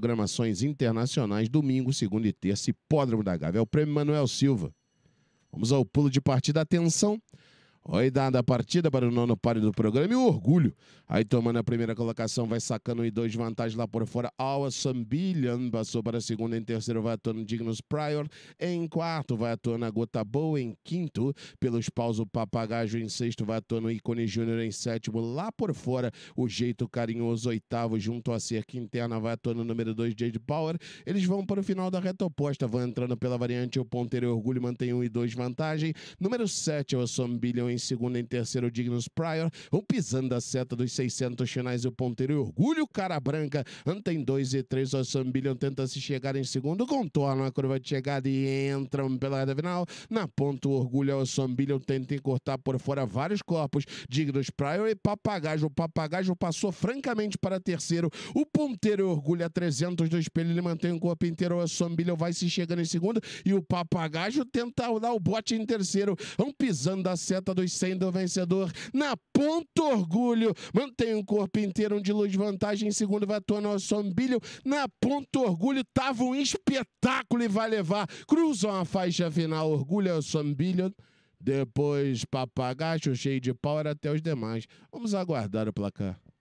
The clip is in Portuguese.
programações internacionais, domingo, segunda e terça, Hipódromo da Gávea. É o prêmio Manuel Silva. Vamos ao pulo de partida. Atenção, Oi, dada a partida para o nono par do programa e o orgulho. Aí tomando a primeira colocação, vai sacando e dois vantagens lá por fora. Awesome Billion passou para a segunda. Em terceiro vai a tona Dignos Prior. Em quarto vai a tona Gota Boa. Em quinto, pelos paus, o Papagaio. Em sexto vai atuando tona Icone Júnior. Em sétimo, lá por fora, o Jeito Carinhoso. Oitavo, junto à cerca interna, vai atuando tona número dois Jade Power. Eles vão para o final da reta oposta. Vão entrando pela variante, o Ponteiro e Orgulho mantém um e dois vantagem. Número sete Awesome Billion em segundo e em terceiro Dignos Prior, vão pisando a seta dos 600 finais o ponteiro e orgulho cara branca, antem 2 e 3 o Sambillion tenta se chegar em segundo, contorna a curva de chegada e entram pela reta final, na ponta o orgulho é o Sambillion tenta encurtar por fora vários corpos, Dignos Prior e Papagaio, o Papagaio passou francamente para terceiro, o ponteiro orgulha 300 do espelho, ele mantém o corpo inteiro, o Sambillion vai se chegando em segundo e o Papagaio tenta dar o bote em terceiro, vão pisando a seta do Jesus sendo vencedor na ponta orgulho. Mantenha o corpo inteiro de luz vantagem, segundo vai atuar nosso ombilho. Na ponta orgulho tava um espetáculo e vai levar. Cruzam a faixa final, orgulho é o sombilho. Depois papagaio cheio de pau era até os demais. Vamos aguardar o placar.